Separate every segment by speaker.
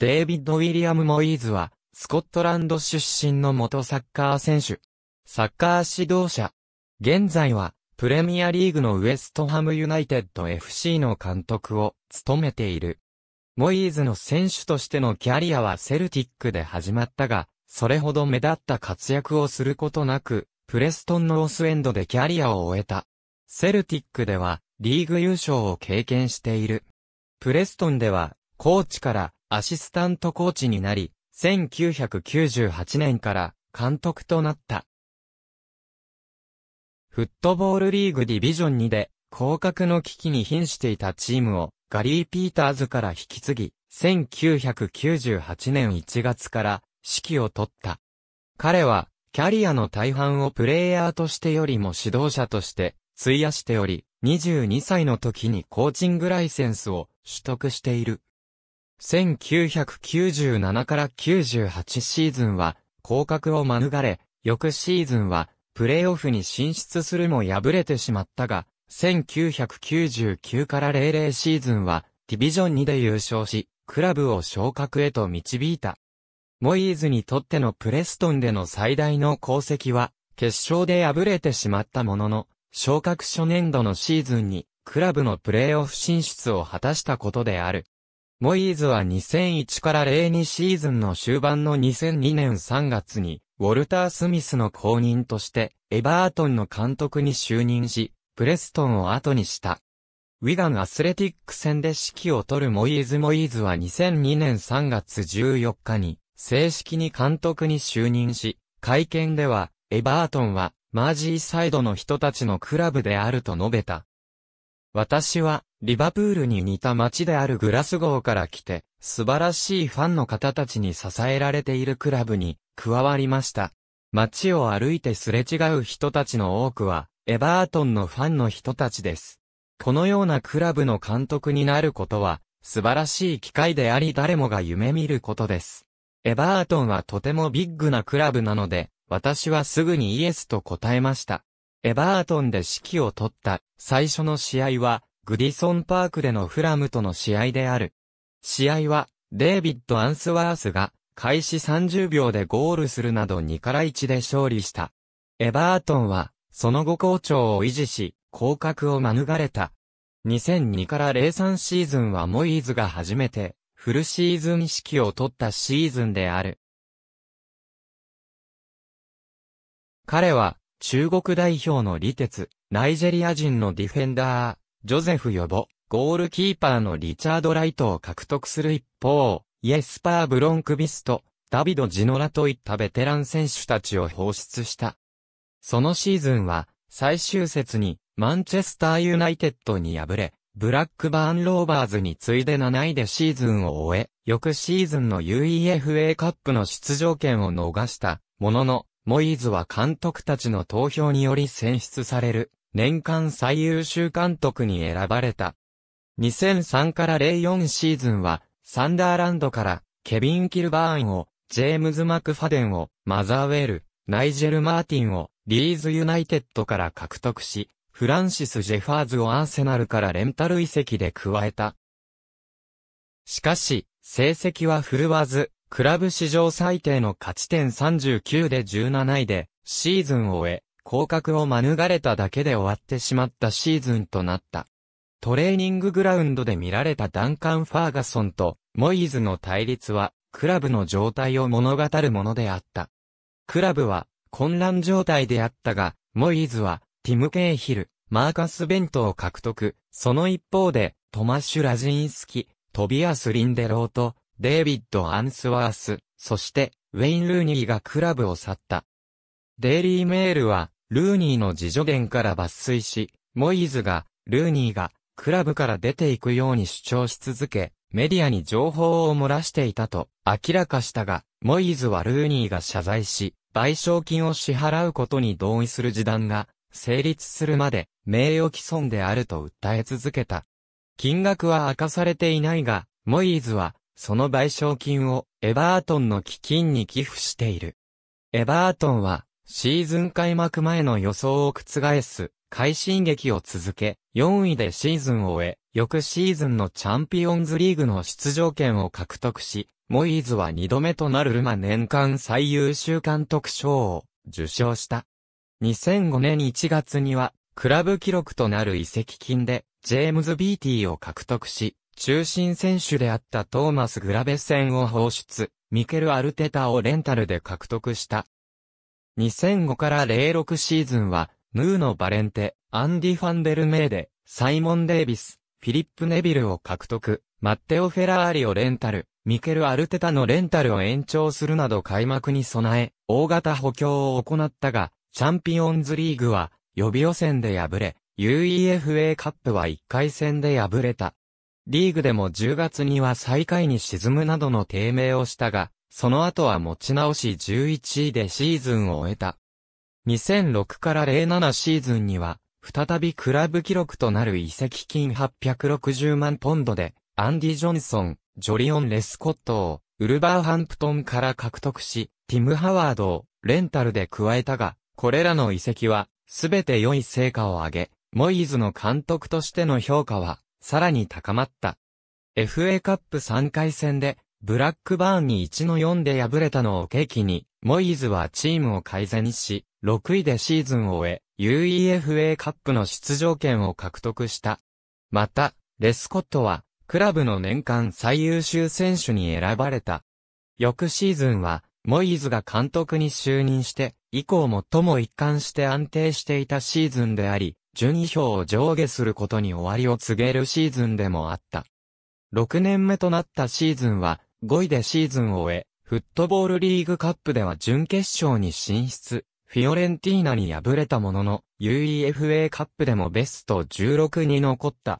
Speaker 1: デイビッド・ウィリアム・モイーズは、スコットランド出身の元サッカー選手。サッカー指導者。現在は、プレミアリーグのウエストハムユナイテッド FC の監督を務めている。モイーズの選手としてのキャリアはセルティックで始まったが、それほど目立った活躍をすることなく、プレストンのオスエンドでキャリアを終えた。セルティックでは、リーグ優勝を経験している。プレストンでは、コーチから、アシスタントコーチになり、1998年から監督となった。フットボールリーグディビジョン2で、降格の危機に瀕していたチームを、ガリー・ピーターズから引き継ぎ、1998年1月から指揮を取った。彼は、キャリアの大半をプレイヤーとしてよりも指導者として、費やしており、22歳の時にコーチングライセンスを取得している。1997から98シーズンは降格を免れ、翌シーズンはプレーオフに進出するも敗れてしまったが、1999から00シーズンはディビジョン2で優勝し、クラブを昇格へと導いた。モイーズにとってのプレストンでの最大の功績は、決勝で敗れてしまったものの、昇格初年度のシーズンに、クラブのプレーオフ進出を果たしたことである。モイーズは2001から02シーズンの終盤の2002年3月に、ウォルター・スミスの後任として、エバートンの監督に就任し、プレストンを後にした。ウィガンアスレティック戦で指揮を取るモイーズ・モイーズは2002年3月14日に、正式に監督に就任し、会見では、エバートンは、マージーサイドの人たちのクラブであると述べた。私は、リバプールに似た街であるグラスゴーから来て、素晴らしいファンの方たちに支えられているクラブに加わりました。街を歩いてすれ違う人たちの多くは、エバートンのファンの人たちです。このようなクラブの監督になることは、素晴らしい機会であり誰もが夢見ることです。エバートンはとてもビッグなクラブなので、私はすぐにイエスと答えました。エバートンで指揮を取った最初の試合は、グディソンパークでのフラムとの試合である。試合は、デイビッド・アンスワースが、開始30秒でゴールするなど2から1で勝利した。エバートンは、その後好調を維持し、降格を免れた。2002から03シーズンはモイーズが初めて、フルシーズン式を取ったシーズンである。彼は、中国代表の李哲、ナイジェリア人のディフェンダー、ジョゼフ・ヨボ、ゴールキーパーのリチャード・ライトを獲得する一方、イエスパー・ブロンクビスト、ダビド・ジノラといったベテラン選手たちを放出した。そのシーズンは、最終節に、マンチェスター・ユナイテッドに敗れ、ブラックバーン・ローバーズに次いで7位でシーズンを終え、翌シーズンの UEFA カップの出場権を逃した、ものの、モイーズは監督たちの投票により選出される、年間最優秀監督に選ばれた。2003から04シーズンは、サンダーランドから、ケビン・キルバーンを、ジェームズ・マクファデンを、マザーウェル、ナイジェル・マーティンを、リーズ・ユナイテッドから獲得し、フランシス・ジェファーズをアーセナルからレンタル移籍で加えた。しかし、成績は振るわず、クラブ史上最低の勝ち点39で17位で、シーズンを終え、降格を免れただけで終わってしまったシーズンとなった。トレーニンググラウンドで見られたダンカン・ファーガソンとモイーズの対立は、クラブの状態を物語るものであった。クラブは混乱状態であったが、モイーズはティム・ケイヒル、マーカス・ベントを獲得。その一方で、トマッシュ・ラジンスキ、トビアス・リンデローと、デイビッド・アンスワース、そして、ウェイン・ルーニーがクラブを去った。デイリー・メールは、ルーニーの自助言から抜粋し、モイーズが、ルーニーが、クラブから出ていくように主張し続け、メディアに情報を漏らしていたと明らかしたが、モイーズはルーニーが謝罪し、賠償金を支払うことに同意する示談が成立するまで名誉毀損であると訴え続けた。金額は明かされていないが、モイーズはその賠償金をエバートンの基金に寄付している。エバートンはシーズン開幕前の予想を覆す快進撃を続け、4位でシーズンを終え、翌シーズンのチャンピオンズリーグの出場権を獲得し、モイーズは2度目となるルマ年間最優秀監督賞を受賞した。2005年1月には、クラブ記録となる移籍金で、ジェームズ・ビーティーを獲得し、中心選手であったトーマス・グラベス戦を放出、ミケル・アルテタをレンタルで獲得した。2005から06シーズンは、ヌーのバレンテ、アンディ・ファンデル・メーデ、サイモン・デイビス、フィリップ・ネビルを獲得、マッテオ・フェラーリをレンタル、ミケル・アルテタのレンタルを延長するなど開幕に備え、大型補強を行ったが、チャンピオンズリーグは予備予選で敗れ、UEFA カップは1回戦で敗れた。リーグでも10月には最下位に沈むなどの低迷をしたが、その後は持ち直し11位でシーズンを終えた。2006から07シーズンには、再びクラブ記録となる移籍金860万ポンドで、アンディ・ジョンソン、ジョリオン・レスコットを、ウルバーハンプトンから獲得し、ティム・ハワードを、レンタルで加えたが、これらの移籍は、すべて良い成果を上げ、モイーズの監督としての評価は、さらに高まった。FA カップ3回戦で、ブラックバーンに1の4で敗れたのを契機に、モイーズはチームを改善し、6位でシーズンを終え、UEFA カップの出場権を獲得した。また、レスコットは、クラブの年間最優秀選手に選ばれた。翌シーズンは、モイーズが監督に就任して、以降最も一貫して安定していたシーズンであり、順位表を上下することに終わりを告げるシーズンでもあった。6年目となったシーズンは、5位でシーズンを終え、フットボールリーグカップでは準決勝に進出、フィオレンティーナに敗れたものの、UEFA カップでもベスト16に残った。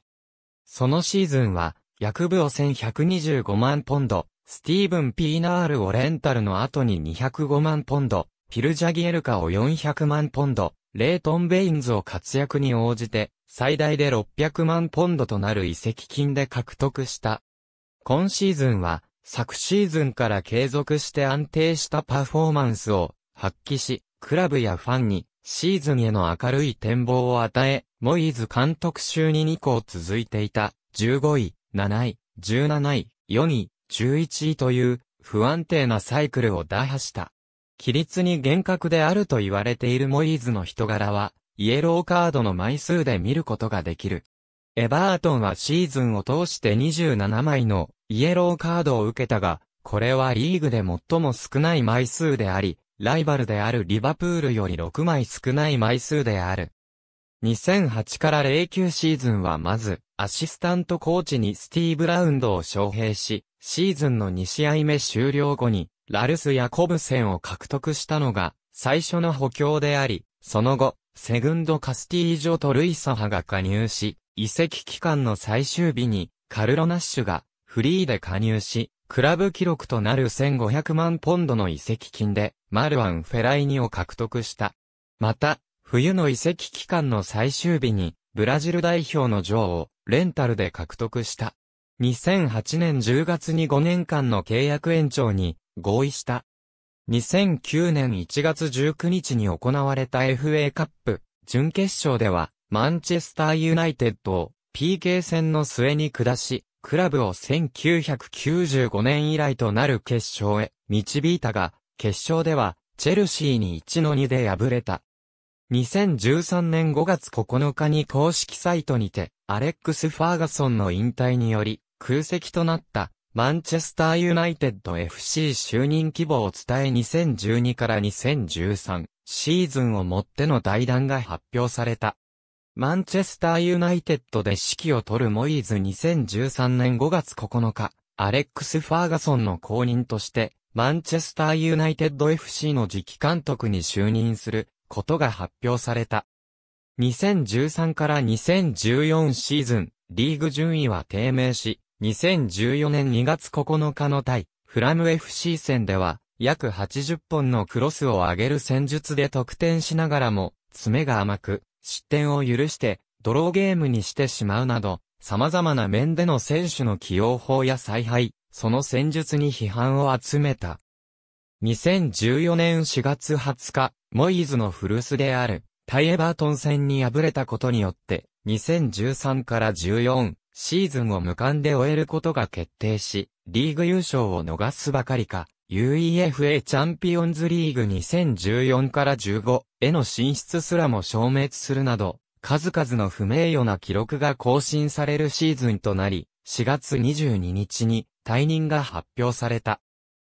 Speaker 1: そのシーズンは、薬部を1125万ポンド、スティーブン・ピーナールをレンタルの後に205万ポンド、ピルジャギエルカを400万ポンド、レイトン・ベインズを活躍に応じて、最大で600万ポンドとなる移籍金で獲得した。今シーズンは、昨シーズンから継続して安定したパフォーマンスを発揮し、クラブやファンにシーズンへの明るい展望を与え、モイーズ監督就任以降続いていた15位、7位、17位、4位、11位という不安定なサイクルを打破した。規律に厳格であると言われているモイーズの人柄は、イエローカードの枚数で見ることができる。エバートンはシーズンを通して27枚のイエローカードを受けたが、これはリーグで最も少ない枚数であり、ライバルであるリバプールより6枚少ない枚数である。2008から09シーズンはまず、アシスタントコーチにスティーブ・ラウンドを招聘し、シーズンの2試合目終了後に、ラルス・ヤコブセンを獲得したのが、最初の補強であり、その後、セグンド・カスティージョとルイ・ソハが加入し、移籍期間の最終日に、カルロ・ナッシュが、フリーで加入し、クラブ記録となる1500万ポンドの移籍金で、マルワン・フェライニを獲得した。また、冬の移籍期間の最終日に、ブラジル代表の女王、を、レンタルで獲得した。2008年10月に5年間の契約延長に、合意した。2009年1月19日に行われた FA カップ準決勝では、マンチェスターユナイテッドを PK 戦の末に下し、クラブを1995年以来となる決勝へ導いたが、決勝では、チェルシーに1の2で敗れた。2013年5月9日に公式サイトにて、アレックス・ファーガソンの引退により、空席となったマンチェスターユナイテッド FC 就任規模を伝え2012から2013シーズンをもっての代談が発表された。マンチェスターユナイテッドで指揮を取るモイーズ2013年5月9日、アレックス・ファーガソンの後任として、マンチェスターユナイテッド FC の次期監督に就任することが発表された。2013から2014シーズン、リーグ順位は低迷し、2014年2月9日の対、フラム FC 戦では、約80本のクロスを上げる戦術で得点しながらも、爪が甘く、失点を許して、ドローゲームにしてしまうなど、様々な面での選手の起用法や采配、その戦術に批判を集めた。2014年4月20日、モイーズの古巣である、タイエバートン戦に敗れたことによって、2013から14、シーズンを無冠で終えることが決定し、リーグ優勝を逃すばかりか、UEFA チャンピオンズリーグ2014から15への進出すらも消滅するなど、数々の不名誉な記録が更新されるシーズンとなり、4月22日に退任が発表された。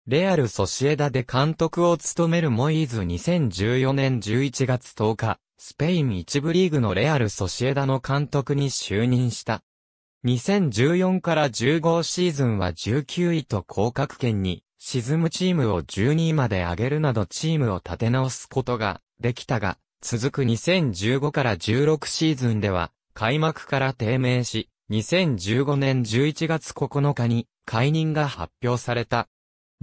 Speaker 1: レアル・ソシエダで監督を務めるモイーズ2014年11月10日、スペイン一部リーグのレアル・ソシエダの監督に就任した。2014から15シーズンは19位と降格圏に、沈むチームを12位まで上げるなどチームを立て直すことができたが、続く2015から16シーズンでは、開幕から低迷し、2015年11月9日に解任が発表された。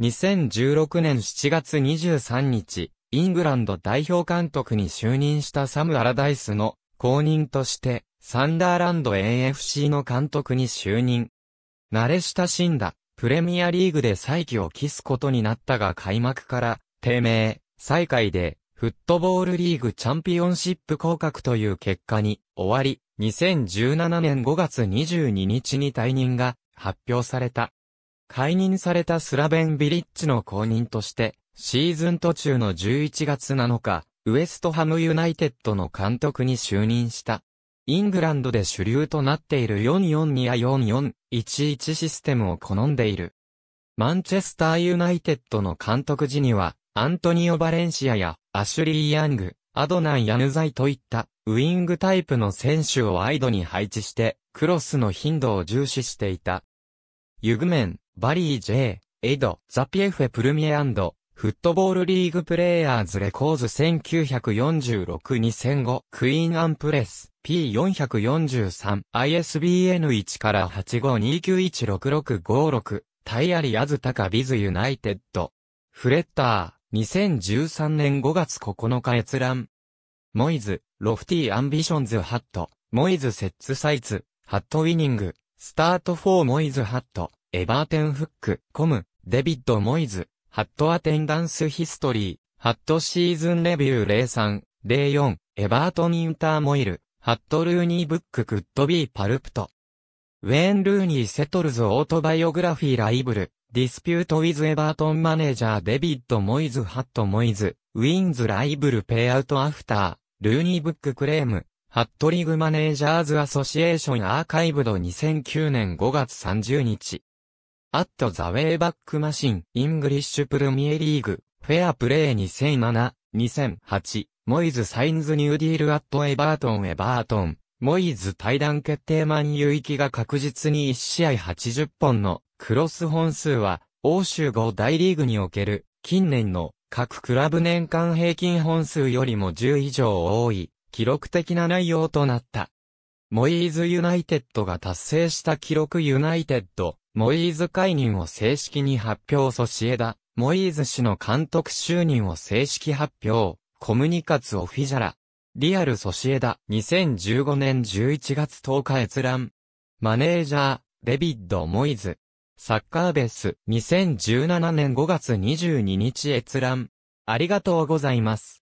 Speaker 1: 2016年7月23日、イングランド代表監督に就任したサム・アラダイスの後任として、サンダーランド AFC の監督に就任。慣れ親しんだ、プレミアリーグで再起を期すことになったが開幕から、低迷、再開で、フットボールリーグチャンピオンシップ降格という結果に、終わり、2017年5月22日に退任が発表された。解任されたスラベンビリッジの後任として、シーズン途中の11月7日、ウエストハムユナイテッドの監督に就任した。イングランドで主流となっている442や4411システムを好んでいる。マンチェスターユナイテッドの監督時には、アントニオ・バレンシアやアシュリー・ヤング、アドナン・ヤヌザイといったウイングタイプの選手をアイドに配置してクロスの頻度を重視していた。ユグメン、バリー・ J、エド、ザピエフェ・プルミエフットボールリーグプレイヤーズレコーズ1946-2005クイーンアンプレス P443 ISBN1 から85291666タイアリアズタカビズユナイテッドフレッター2013年5月9日閲覧モイズロフティアンビションズハットモイズセッツサイズハットウィニングスタート4モイズハットエバーテンフックコムデビッド・モイズハットアテンダンスヒストリー、ハットシーズンレビュー03、04、エバートン・インターモイル、ハット・ルーニー・ブック・クッド・ビー・パルプト。ウェーン・ルーニー・セトルズ・オートバイオグラフィー・ライブル、ディスピュート・ウィズ・エバートン・マネージャー・デビッド・モイズ・ハット・モイズ、ウィンズ・ライブル・ペイアウト・アフター、ルーニー・ブック・クレーム、ハットリグ・マネージャーズ・アソシエーション・アーカイブド2009年5月30日。アットザウェイバックマシン、イングリッシュプルミエリーグ、フェアプレイ2007、2008、モイズ・サインズ・ニューディール・アット・エバートン・エバートン、モイズ対談決定満有域が確実に1試合80本のクロス本数は、欧州5大リーグにおける、近年の各クラブ年間平均本数よりも10以上多い、記録的な内容となった。モイーズユナイテッドが達成した記録ユナイテッド、モイーズ解任を正式に発表ソシエダ、モイーズ氏の監督就任を正式発表、コムニカツオフィジャラ、リアルソシエダ、2015年11月10日閲覧、マネージャー、デビッド・モイズ、サッカーベース、2017年5月22日閲覧、ありがとうございます。